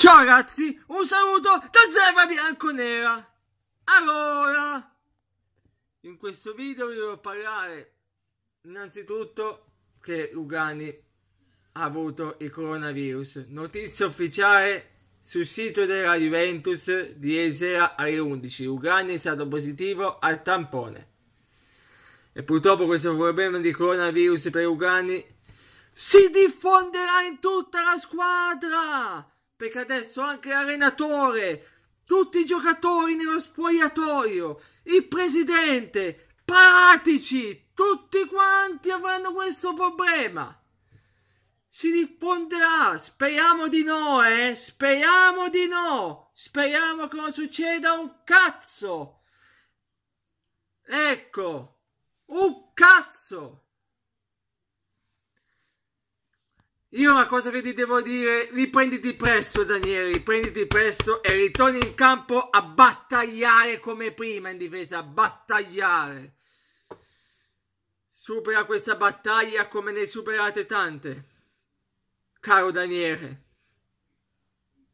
Ciao ragazzi, un saluto da Zeba Bianconera. Allora, in questo video vi devo parlare innanzitutto che Lugani ha avuto il coronavirus. Notizia ufficiale sul sito della Juventus di Esera alle 11. Lugani è stato positivo al tampone. E purtroppo questo problema di coronavirus per Lugani si diffonderà in tutta la squadra perché adesso anche l'allenatore, tutti i giocatori nello spogliatoio, il presidente, paratici, tutti quanti avranno questo problema. Si diffonderà, speriamo di no, eh? Speriamo di no! Speriamo che non succeda un cazzo! Ecco, un cazzo! Io una cosa che ti devo dire, riprenditi presto Daniele, riprenditi presto e ritorni in campo a battagliare come prima in difesa, a battagliare. Supera questa battaglia come ne superate tante. Caro Daniele,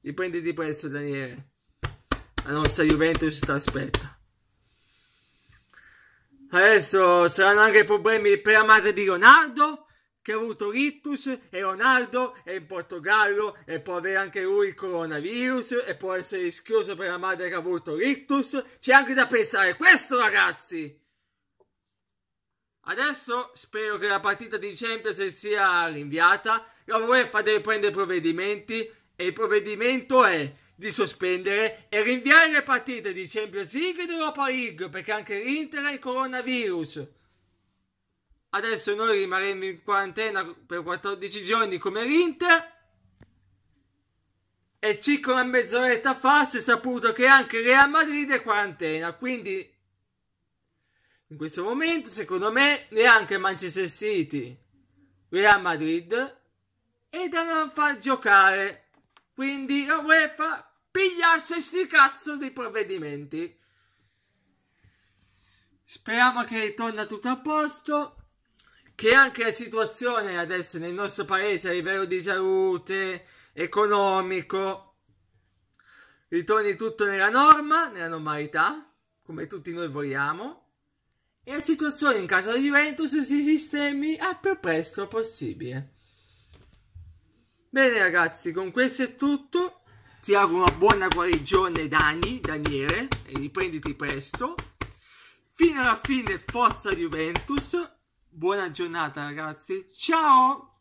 riprenditi presto Daniele. La nostra Juventus ti aspetta. Adesso saranno anche problemi per la madre di Ronaldo che ha avuto l'ittus e Ronaldo è in Portogallo e può avere anche lui il coronavirus e può essere rischioso per la madre che ha avuto l'ittus. C'è anche da pensare a questo, ragazzi! Adesso spero che la partita di Champions sia rinviata, la UEFA deve prendere provvedimenti e il provvedimento è di sospendere e rinviare le partite di Champions League e di Europa League perché anche l'Inter ha il coronavirus. Adesso noi rimarremo in quarantena per 14 giorni come l'Inter. E circa una mezz'oretta fa si è saputo che anche Real Madrid è quarantena. Quindi in questo momento, secondo me, neanche Manchester City, Real Madrid e da non far giocare. Quindi la UEFA pigliasse sti cazzo di provvedimenti. Speriamo che ritorna tutto a posto che anche la situazione adesso nel nostro paese a livello di salute, economico, ritorni tutto nella norma, nella normalità, come tutti noi vogliamo, e la situazione in casa di Juventus si sistemi al più presto possibile. Bene ragazzi, con questo è tutto. Ti auguro una buona guarigione Dani, Daniele, e riprenditi presto. Fino alla fine, forza Juventus, Buona giornata ragazzi, ciao!